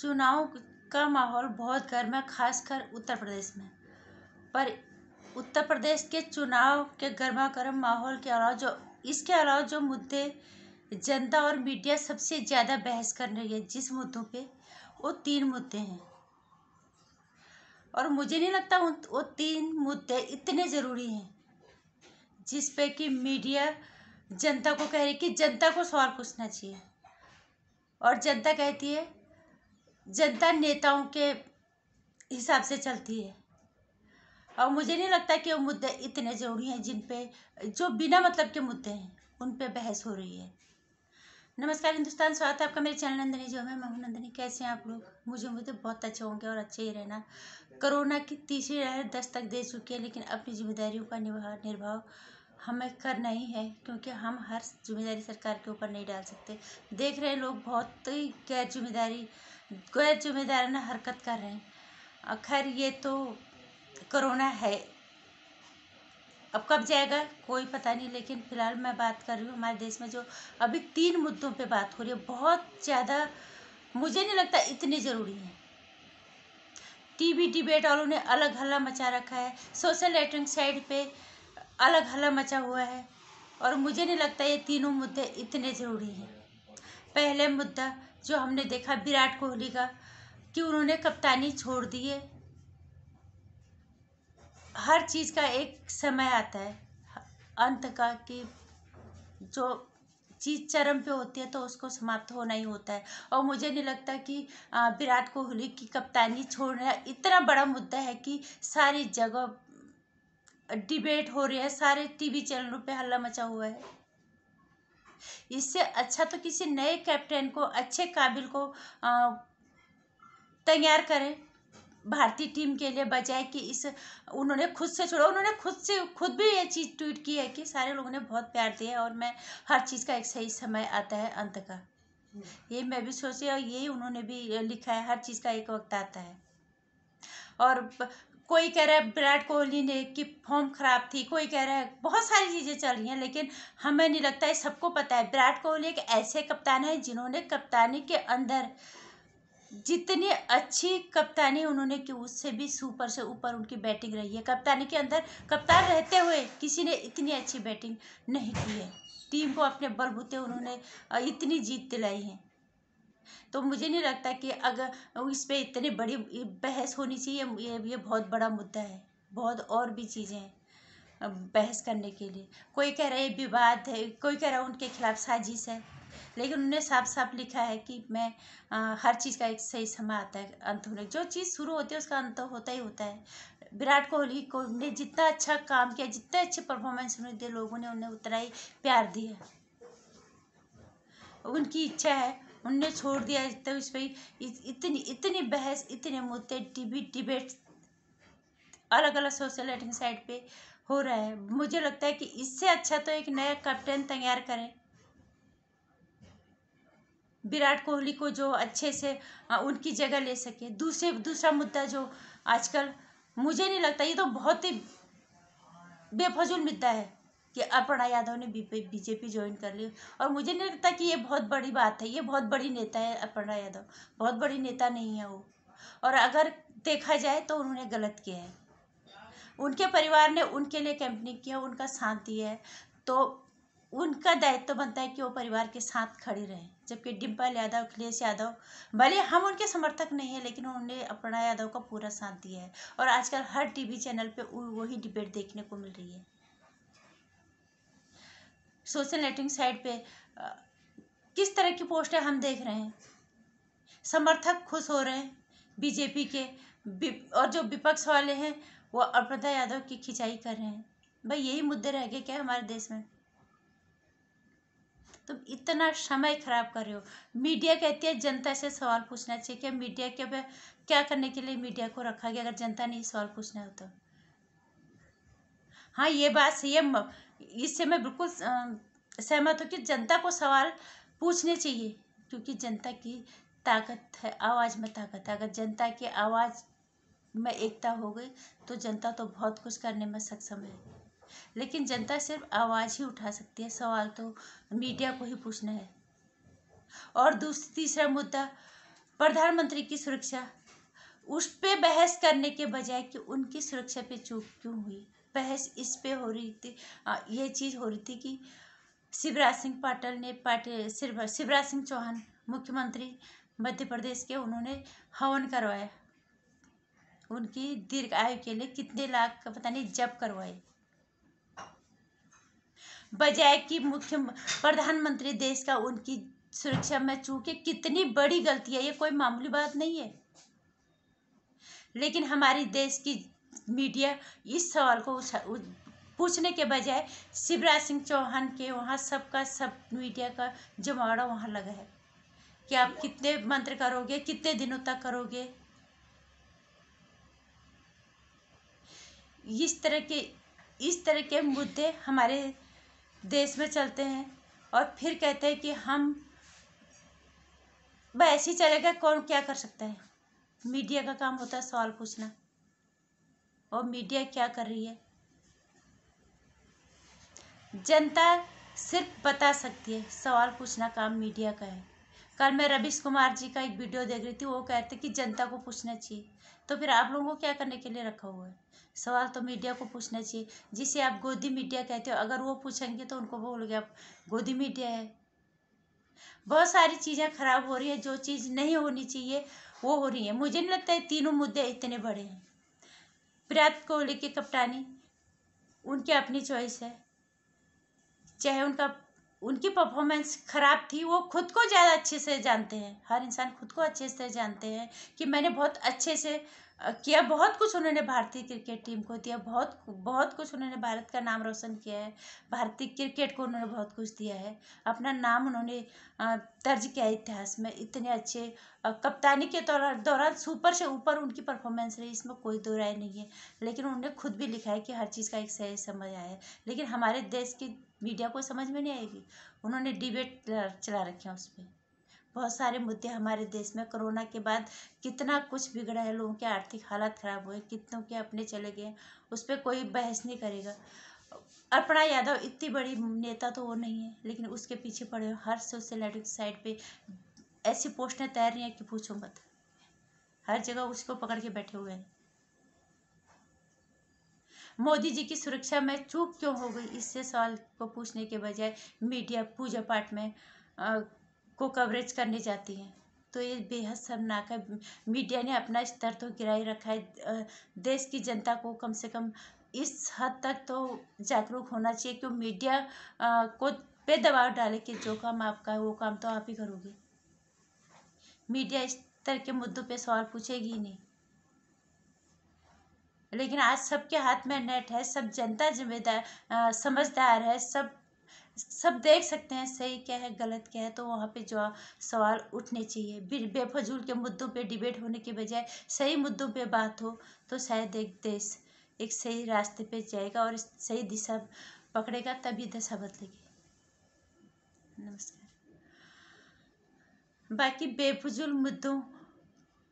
चुनाव का माहौल बहुत गर्म है खासकर उत्तर प्रदेश में पर उत्तर प्रदेश के चुनाव के गर्मा गर्म माहौल के अलावा जो इसके अलावा जो मुद्दे जनता और मीडिया सबसे ज़्यादा बहस कर रही है जिस मुद्दों पे वो तीन मुद्दे हैं और मुझे नहीं लगता वो तीन मुद्दे इतने ज़रूरी हैं जिस पे कि मीडिया जनता को कह रही कि जनता को सवाल पूछना चाहिए और जनता कहती है जनता नेताओं के हिसाब से चलती है और मुझे नहीं लगता कि वो मुद्दे इतने ज़रूरी हैं जिन पे जो बिना मतलब के मुद्दे हैं उन पे बहस हो रही है नमस्कार हिंदुस्तान स्वागत है आपका मेरे चैनल नंदनी जो मैं महू नंदनी कैसे हैं आप लोग मुझे मुझे बहुत अच्छे होंगे और अच्छे ही रहना कोरोना की तीसरी लहर दस तक दे चुकी है लेकिन अपनी जिम्मेदारियों का निर्वाह निर्भाव हमें करना ही है क्योंकि हम हर जिम्मेदारी सरकार के ऊपर नहीं डाल सकते देख रहे हैं लोग बहुत ही गैर जिम्मेदारी गैर जिम्मेदाराना हरकत कर रहे हैं खैर ये तो कोरोना है अब कब जाएगा कोई पता नहीं लेकिन फिलहाल मैं बात कर रही हूँ हमारे देश में जो अभी तीन मुद्दों पे बात हो रही है बहुत ज़्यादा मुझे नहीं लगता इतनी ज़रूरी है टीवी डिबेट वालों ने अलग हल्ला मचा रखा है सोशल नेटवर्क साइड पे अलग हल्ला मचा हुआ है और मुझे नहीं लगता ये तीनों मुद्दे इतने ज़रूरी हैं पहले मुद्दा जो हमने देखा विराट कोहली का कि उन्होंने कप्तानी छोड़ दी है हर चीज़ का एक समय आता है अंत का कि जो चीज़ चरम पे होती है तो उसको समाप्त होना ही होता है और मुझे नहीं लगता कि विराट कोहली की कप्तानी छोड़ना इतना बड़ा मुद्दा है कि सारी जगह डिबेट हो रही है सारे टीवी चैनलों पे हल्ला मचा हुआ है इससे अच्छा तो किसी नए कैप्टन को अच्छे काबिल को तैयार करें भारतीय टीम के लिए बजाय कि इस उन्होंने खुद से छोड़ा उन्होंने खुद से खुद भी ये चीज़ ट्वीट की है कि सारे लोगों ने बहुत प्यार दिया है और मैं हर चीज़ का एक सही समय आता है अंत का ये मैं भी सोची और यही उन्होंने भी लिखा है हर चीज़ का एक वक्त आता है और कोई कह रहा है विराट कोहली ने कि फॉर्म खराब थी कोई कह रहा है बहुत सारी चीज़ें चल रही हैं लेकिन हमें नहीं लगता है सबको पता है विराट कोहली एक ऐसे कप्तान हैं जिन्होंने कप्तानी के अंदर जितनी अच्छी कप्तानी उन्होंने की उससे भी सुपर से ऊपर उनकी बैटिंग रही है कप्तानी के अंदर कप्तान रहते हुए किसी ने इतनी अच्छी बैटिंग नहीं की है टीम को अपने बलबूते उन्होंने इतनी जीत दिलाई है तो मुझे नहीं लगता कि अगर इस पर इतनी बड़ी बहस होनी चाहिए ये ये बहुत बड़ा मुद्दा है बहुत और भी चीज़ें हैं बहस करने के लिए कोई कह रहा है विवाद है कोई कह रहा है उनके खिलाफ साजिश है लेकिन उन्होंने साफ साफ लिखा है कि मैं आ, हर चीज़ का एक सही समय आता है अंत होने जो चीज़ शुरू होती है उसका अंत होता ही होता है विराट कोहली को ने जितना अच्छा काम किया जितने अच्छे परफॉर्मेंस उन्हें दिए लोगों ने उन्हें उतना ही प्यार दिया उनकी इच्छा है उनने छोड़ दिया तब इस पर इतनी इतनी बहस इतने मुद्दे टिबी डिबेट अलग अलग सोशल एटिंग साइट पे हो रहा है मुझे लगता है कि इससे अच्छा तो एक नया कैप्टन तैयार करें विराट कोहली को जो अच्छे से उनकी जगह ले सके दूसरे दूसरा मुद्दा जो आजकल मुझे नहीं लगता ये तो बहुत ही बेफजूल मुद्दा है कि अपर्णा यादव ने बीजेपी ज्वाइन कर ली और मुझे नहीं लगता कि ये बहुत बड़ी बात है ये बहुत बड़ी नेता है अपर्णा यादव बहुत बड़ी नेता नहीं है वो और अगर देखा जाए तो उन्होंने गलत किया है उनके परिवार ने उनके लिए कैंपनिंग किया उनका साथ दिया है तो उनका दायित्व तो बनता है कि वो परिवार के साथ खड़े रहें जबकि डिम्पल यादव अखिलेश यादव भले हम उनके समर्थक नहीं हैं लेकिन उन्होंने अपर्णा यादव का पूरा साथ दिया है और आजकल हर टीवी चैनल पे वही डिबेट देखने को मिल रही है सोशल नेटिंग साइट पे किस तरह की पोस्टें हम देख रहे हैं समर्थक खुश हो रहे हैं बीजेपी के और जो विपक्ष वाले हैं वो अर्पदा यादव की खिंचाई कर रहे हैं भाई यही मुद्दे रह गए क्या हमारे देश में तुम तो इतना समय खराब कर रहे हो मीडिया कहती है जनता से सवाल पूछना चाहिए क्या मीडिया के क्या करने के लिए मीडिया को रखा गया अगर जनता ने सवाल पूछना हो तो हाँ ये बात सही है इससे मैं बिल्कुल सहमत हूँ कि जनता को सवाल पूछने चाहिए क्योंकि जनता की ताकत है आवाज़ में ताकत है अगर जनता की आवाज़ में एकता हो गई तो जनता तो बहुत कुछ करने में सक्षम है लेकिन जनता सिर्फ आवाज़ ही उठा सकती है सवाल तो मीडिया को ही पूछना है और दूसरा तीसरा मुद्दा प्रधानमंत्री की सुरक्षा उस पर बहस करने के बजाय कि उनकी सुरक्षा पे चूक क्यों हुई बहस इस पे हो रही थी ये चीज़ हो रही थी कि शिवराज सिंह पाटिल ने पाटिल शिवराज सिंह चौहान मुख्यमंत्री मध्य प्रदेश के उन्होंने हवन करवाया उनकी दीर्घ आयु के लिए कितने लाख का पता नहीं जब करवाए बजाय कि मुख्य प्रधानमंत्री देश का उनकी सुरक्षा में चूके कितनी बड़ी गलती है ये कोई मामूली बात नहीं है लेकिन हमारी देश की मीडिया इस सवाल को उस, उस, पूछने के बजाय शिवराज सिंह चौहान के वहाँ सबका सब मीडिया का जमावड़ा वहाँ लगा है कि आप कितने मंत्र करोगे कितने दिनों तक करोगे इस तरह के इस तरह के मुद्दे हमारे देश में चलते हैं और फिर कहते हैं कि हम वैसे ही चलेगा कौन क्या कर सकता है मीडिया का काम होता है सवाल पूछना और मीडिया क्या कर रही है जनता सिर्फ बता सकती है सवाल पूछना काम मीडिया का है कल मैं रवीश कुमार जी का एक वीडियो देख रही थी वो कहते कि जनता को पूछना चाहिए तो फिर आप लोगों को क्या करने के लिए रखा हुआ है सवाल तो मीडिया को पूछना चाहिए जिसे आप गोदी मीडिया कहते हो अगर वो पूछेंगे तो उनको बोलोगे आप गोदी मीडिया है बहुत सारी चीज़ें खराब हो रही है जो चीज़ नहीं होनी चाहिए वो हो रही है मुझे नहीं लगता है तीनों मुद्दे इतने बड़े हैं विराट कोहली की कप्तानी उनकी अपनी चॉइस है चाहे उनका उनकी परफॉर्मेंस ख़राब थी वो खुद को ज़्यादा अच्छे से जानते हैं हर इंसान खुद को अच्छे से जानते हैं कि मैंने बहुत अच्छे से किया बहुत कुछ उन्होंने भारतीय क्रिकेट टीम को दिया बहुत बहुत कुछ उन्होंने भारत का नाम रोशन किया है भारतीय क्रिकेट को उन्होंने बहुत कुछ दिया है अपना नाम उन्होंने दर्ज किया इतिहास में इतने अच्छे कप्तानी के दौरान दौरान सुपर से ऊपर उनकी परफॉर्मेंस रही इसमें कोई दो राय नहीं है लेकिन उन्होंने खुद भी लिखा है कि हर चीज़ का एक सही समझ आया है लेकिन हमारे देश की मीडिया को समझ में नहीं आएगी उन्होंने डिबेट चला रखे हैं उसमें बहुत सारे मुद्दे हमारे देश में कोरोना के बाद कितना कुछ बिगड़ा है लोगों के आर्थिक हालत खराब हुए कितनों के अपने चले गए उस पर कोई बहस नहीं करेगा अर्पणा यादव इतनी बड़ी नेता तो वो नहीं है लेकिन उसके पीछे पड़े हर सोशल साइड पे ऐसी पोस्टें तैर रही हैं कि पूछो मत हर जगह उसको पकड़ के बैठे हुए हैं मोदी जी की सुरक्षा में चूक क्यों हो गई इससे सवाल को पूछने के बजाय मीडिया पूजा पाठ में आ, को कवरेज करने जाती है तो ये बेहद शर्मनाक है मीडिया ने अपना स्तर तो गिराई रखा है देश की जनता को कम से कम इस हद तक तो जागरूक होना चाहिए कि मीडिया को पे दबाव डाले कि जो काम आपका है वो काम तो आप ही करोगे मीडिया इस तरह के मुद्दों पे सवाल पूछेगी ही नहीं लेकिन आज सबके हाथ में नेट है सब जनता जिम्मेदार समझदार है सब सब देख सकते हैं सही क्या है गलत क्या है तो वहाँ पे जो सवाल उठने चाहिए बेफजूल के मुद्दों पे डिबेट होने के बजाय सही मुद्दों पे बात हो तो शायद एक देश एक सही रास्ते पे जाएगा और सही दिशा पकड़ेगा तभी दशा बदलेगी नमस्कार बाकी बेफजूल मुद्दों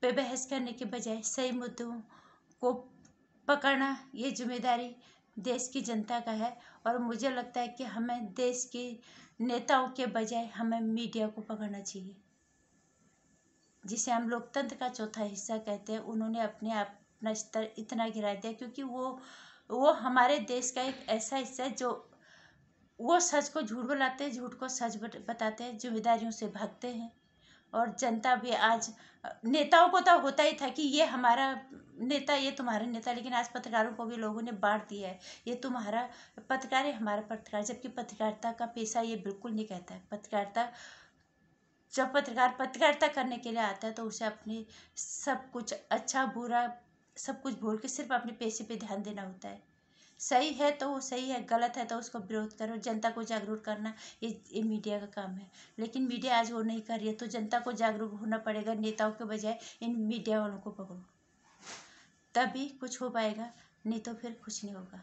पे बहस करने के बजाय सही मुद्दों को पकड़ना ये जिम्मेदारी देश की जनता का है और मुझे लगता है कि हमें देश के नेताओं के बजाय हमें मीडिया को पकड़ना चाहिए जिसे हम लोकतंत्र का चौथा हिस्सा कहते हैं उन्होंने अपने आप अपना स्तर इतना गिरा दिया क्योंकि वो वो हमारे देश का एक ऐसा हिस्सा है जो वो सच को झूठ बुलाते हैं झूठ को सच बताते हैं जिम्मेदारियों से भागते हैं और जनता भी आज नेताओं को तो होता ही था कि ये हमारा नेता ये तुम्हारा नेता लेकिन आज पत्रकारों को भी लोगों ने बांट दिया है ये तुम्हारा पत्रकार है हमारा पत्रकार जबकि पत्रकारिता का पेशा ये बिल्कुल नहीं कहता है पत्रकारिता जब पत्रकार पत्रकारिता करने के लिए आता है तो उसे अपने सब कुछ अच्छा बुरा सब कुछ भूल के सिर्फ अपने पेशे पे ध्यान देना होता है सही है तो वो सही है गलत है तो उसको विरोध करो जनता को जागरूक करना ये ये मीडिया का काम है लेकिन मीडिया आज वो नहीं कर रही है तो जनता को जागरूक होना पड़ेगा नेताओं के बजाय इन मीडिया वालों को पकड़ो तभी कुछ हो पाएगा नहीं तो फिर कुछ नहीं होगा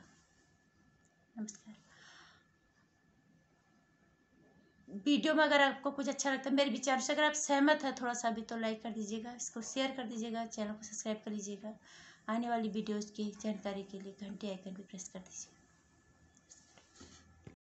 नमस्कार वीडियो में अगर आपको कुछ अच्छा लगता है मेरे विचार से अगर आप सहमत है थोड़ा सा भी तो लाइक कर दीजिएगा इसको शेयर कर दीजिएगा चैनल को सब्सक्राइब कर लीजिएगा आने वाली वीडियोस की जानकारी के लिए घंटे आइकन भी प्रेस कर दीजिए